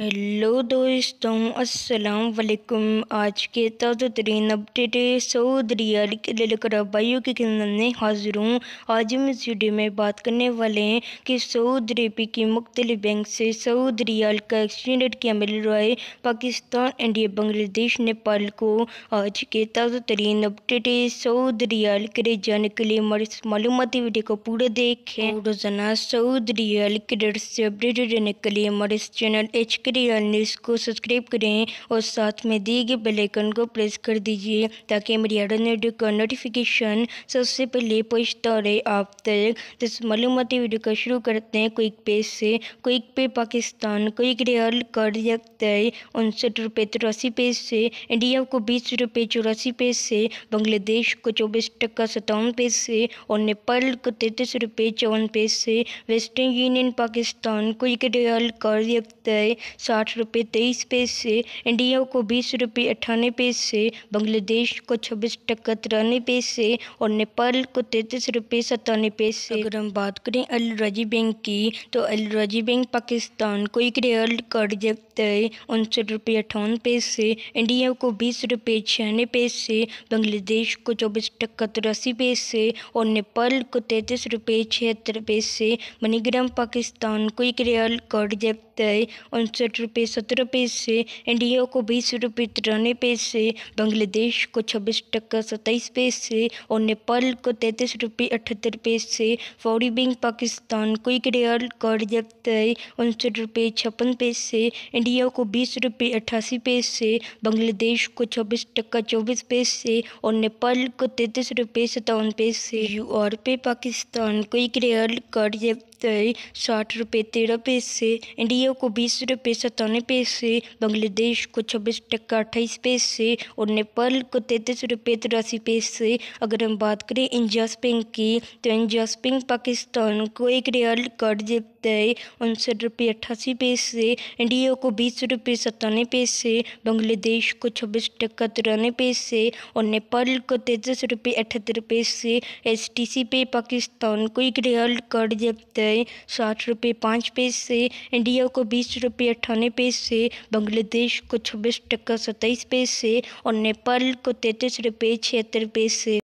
hello दोस्तों अस्सलाम वालेकुम आज के ताज़ा तरीन अपडेट सऊद रियाल के लिए लेकर अबाइयों के खिलाफ में हाजिर हूँ आज हम इस वीडियो में बात करने वाले हैं कि सऊद रेपी की मुख्तलि बैंक से सऊद रियाल का एक्सचेंज रेट क्या मिल रहा है पाकिस्तान इंडिया बांग्लादेश नेपाल को आज के ताज़ा तरीन अपडेट सऊद रियाल के जाने के लिए हमारी मालूमती वीडियो को पूरा देखें रोजाना सऊद रियाल के रेट से अपडेटेड रहने के लिए हमारे channel H K real news को सब्सक्राइब करें और साथ में दिए गए बेलाइकन को प्रेस कर दीजिए ताकि मेरी हर वीडियो का नोटिफिकेशन सबसे पहले पहुँचता रहे आप तक तो मालूमती वीडियो का शुरू करते हैं क्विक पे से क्विक पे पाकिस्तान क्विक रियल कर तय उनसठ रुपये तिरासी पैसे इंडिया को बीस रुपये चौरासी पैसे बांग्लादेश को चौबीस टक्का सत्तावन पैसे और नेपाल को तैंतीस रुपये चौवन पैसे वेस्टर्न यूनियन पाकिस्तान क्विक रियल कर तय साठ रुपये तेईस पैसे इंडिया को बीस रुपये अट्ठानवे पैसे बांग्लादेश को छब्बीस टक्का तिरानवे पैसे और नेपाल को तैंतीस रुपये सतानवे पैसे अगर हम बात करें अल राजी बैंक की तो अल राजी बैंक पाकिस्तान को एक रियल कार्ड रिजप्त है उनसठ रुपये अट्ठावन पैसे इंडिया को बीस रुपये छियानवे पैसे बांग्लादेश को चौबीस टक्का तिरासी पैसे और नेपाल को तैंतीस रुपये छिहत्तर पैसे मनीग्राम पाकिस्तान को एक रियल कार्ड रिजप्त उनसठ सड़सठ रुपये सत्रह पैसे इंडिया को बीस रुपये तिरानवे पैसे बांग्लादेश को छब्बीस टक्का सत्ताईस पैसे और नेपाल को तैंतीस रुपये अठहत्तर पैसे फौरी बैंक पाकिस्तान को एक रियाल का उनसठ रुपये छप्पन पैसे इंडिया को बीस रुपये अट्ठासी पैसे बांग्लादेश को छब्बीस टक्का चौबीस पैसे और नेपाल को तैंतीस रुपये सत्तावन पैसे यू आर पे पाकिस्तान को एक रियाल का तय साठ रुपये तेरह पैसे इंडिया को बीस रुपये सत्तानवे पैसे बांग्लादेश को छब्बीस टक्का अट्ठाईस पैसे और नेपाल को तैंतीस रुपये तिरासी पैसे अगर हम बात करें इंजास बैंक की तो इंजास बैंक पाकिस्तान को एक रियाल कर्ज रुपये उनसठ रुपये अट्ठासी पैसे इंडिया को बीस रुपये सत्तानवे पैसे बांग्लादेश को छब्बीस टक्का तिरानवे पैसे और नेपाल को तेतीस रुपये अठहत्तर पैसे एस टी सी पे पाकिस्तान को एक रियाल कर है साठ रुपये पाँच पैसे इंडिया को बीस रुपये अट्ठानवे पैसे बांग्लादेश को छब्बीस टक्का सत्ताईस पैसे और नेपाल को तैंतीस रुपये छिहत्तर पैसे